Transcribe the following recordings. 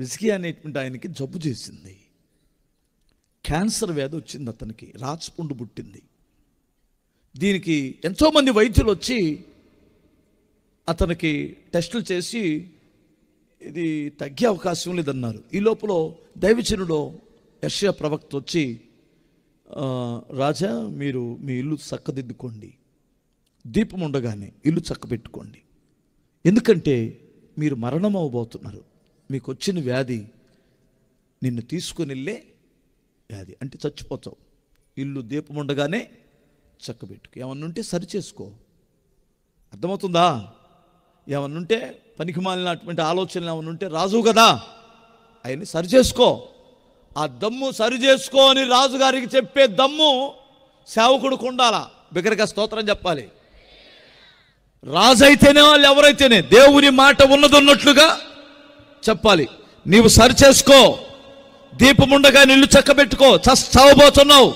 విసిగి అనేటువంటి ఆయనకి జబ్బు చేసింది క్యాన్సర్ వ్యాధి వచ్చింది అతనికి రాచపుండు పుట్టింది దీనికి ఎంతోమంది వైద్యులు వచ్చి అతనికి టెస్టులు చేసి ఇది తగ్గే అవకాశం లేదన్నారు ఈ లోపల దైవచనుడు యర్షియా ప్రవక్త వచ్చి రాజా మీరు మీ ఇల్లు చక్కదిద్దుకోండి దీపం ఉండగానే ఇల్లు చక్కబెట్టుకోండి ఎందుకంటే మీరు మరణం అవ్వబోతున్నారు మీకు వచ్చిన వ్యాధి నిన్ను తీసుకుని వెళ్ళే వ్యాధి అంటే చచ్చిపోతావు ఇల్లు దీపం ఉండగానే చక్కబెట్టుకు ఏమన్నుంటే సరి చేసుకో అర్థమవుతుందా ఏమన్నుంటే పనికి మాలినటువంటి ఆలోచనలు ఏమన్నుంటే రాజు కదా ఆయన్ని సరి చేసుకో ఆ దమ్ము సరి చేసుకో అని రాజుగారికి చెప్పే దమ్ము సేవకుడికి ఉండాలా బిగరగా స్తోత్రం చెప్పాలి రాజైతేనే వాళ్ళు ఎవరైతేనే దేవుని మాట ఉన్నదన్నట్లుగా చెప్పాలి నీవు సరి చేసుకో దీపముండగా నిన్ను చక్కబెట్టుకో చావబోతున్నావు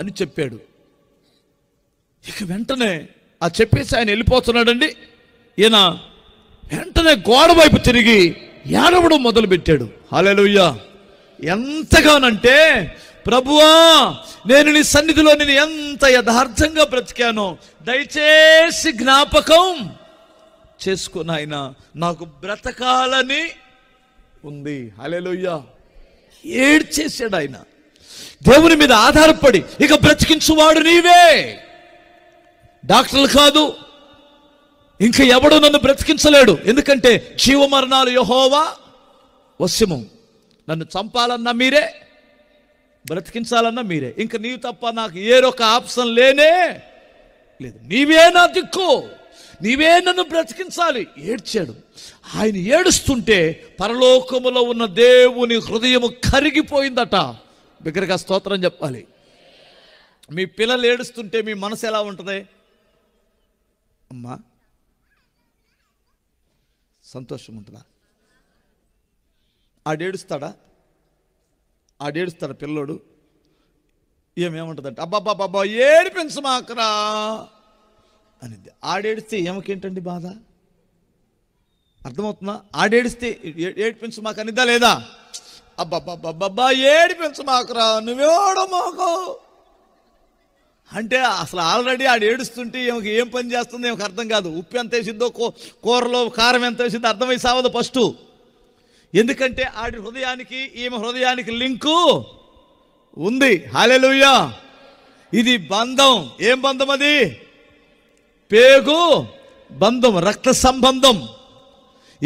అని చెప్పాడు ఇక వెంటనే ఆ చెప్పేసి ఆయన వెళ్ళిపోతున్నాడండి ఈయన వెంటనే గోడ వైపు తిరిగి ఏడవడం మొదలుపెట్టాడు హాలేలుయ్యా ఎంతగానంటే ప్రభువా నేను నీ సన్నిధిలో నేను ఎంత యథార్థంగా బ్రతికాను దయచేసి జ్ఞాపకం చేసుకుని ఆయన నాకు బ్రతకాలని ఉంది అలెలుయ్యా ఏడ్ చేశాడు ఆయన దేవుని మీద ఆధారపడి ఇక బ్రతికించువాడు నీవే డాక్టర్లు కాదు ఇంకా ఎవడు నన్ను బ్రతికించలేడు ఎందుకంటే జీవమరణాలు యహోవా వశ్యము నన్ను చంపాలన్నా మీరే బ్రతికించాలన్నా మీరే ఇంకా నీవు తప్ప నాకు ఏరొక ఆప్షన్ లేనే లేదు నీవే నా దిక్కు నీవే నన్ను బ్రతికించాలి ఏడ్చాడు ఆయన ఏడుస్తుంటే పరలోకములో ఉన్న దేవుని హృదయము కరిగిపోయిందట బిగ్గరగా స్తోత్రం చెప్పాలి మీ పిల్లలు ఏడుస్తుంటే మీ మనసు ఎలా ఉంటుంది అమ్మా సంతోషం ఉంటుందా ఆడేడుస్తాడా ఆడేడుస్తాడా పిల్లోడు ఏమేముంటుందంటే అబ్బాబ్బాబ్బా ఏడిపించమాకరా అనింది ఆడేడిస్తే ఏమకేంటండి బాధ అర్థమవుతుందా ఆడేడిస్తే ఏడిపించు మాకు అనిద్దా లేదా అబ్బబ్బబ్బబ్బబ్బా ఏడిపించు మాకురా నువ్వేడు మాకు అంటే అసలు ఆల్రెడీ ఆడు ఏడుస్తుంటే ఏమకి ఏం పని చేస్తుందో ఏమకు అర్థం కాదు ఉప్పు ఎంత వేసిందో కూరలో కారం ఎంత వేసిందో అర్థమై సావదు ఫస్ట్ ఎందుకంటే ఆడి హృదయానికి ఈమె హృదయానికి లింకు ఉంది హాలే ఇది బంధం ఏం బంధం అది పేగు బంధం రక్త సంబంధం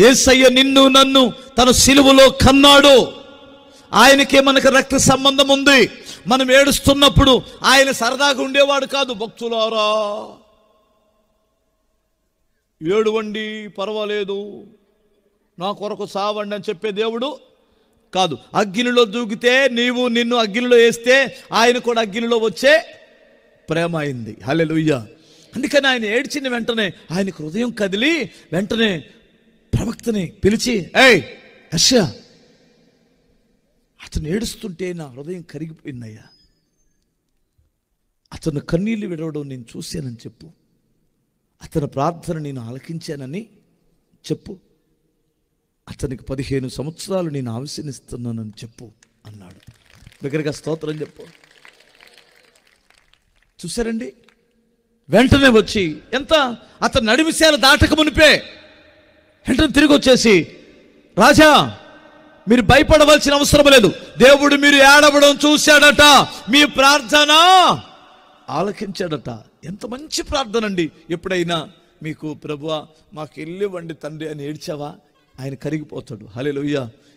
ఏసయ్య నిన్ను నన్ను తన సిలువలో కన్నాడు ఆయనకే మనకు రక్త సంబంధం ఉంది మనం ఏడుస్తున్నప్పుడు ఆయన సరదాగా ఉండేవాడు కాదు భక్తులారా ఏడువండి పర్వాలేదు నా కొరకు సావండి అని చెప్పే దేవుడు కాదు అగ్గిలిలో దూకితే నీవు నిన్ను అగ్గిలిలో వేస్తే ఆయన కూడా అగ్గిలిలో వచ్చే ప్రేమ అయింది హలే అందుకని ఆయన ఏడ్చిన వెంటనే ఆయనకు హృదయం కదిలి వెంటనే ప్రవక్తని పిలిచి ఏయ్ హర్ష అతను ఏడుస్తుంటే నా హృదయం కరిగిపోయిందయ్యా అతను కన్నీళ్లు విడవడం నేను చూశానని చెప్పు అతని ప్రార్థన నేను ఆలకించానని చెప్పు అతనికి పదిహేను సంవత్సరాలు నేను ఆవిశనిస్తున్నానని చెప్పు అన్నాడు దగ్గరగా స్తోత్రం చెప్పు చూసారండి వెంటనే వచ్చి ఎంత అతను నడిమిసేలు దాటక మునిపే వెంటనే తిరిగి వచ్చేసి రాజా మీరు భయపడవలసిన అవసరం లేదు దేవుడు మీరు ఏడవడం చూశాడట మీ ప్రార్థన ఆలకించాడట ఎంత మంచి ప్రార్థన అండి ఎప్పుడైనా మీకు ప్రభువ మాకు వెళ్ళివ్వండి తండ్రి అని ఏడ్చావా ఆయన కరిగిపోతాడు హలే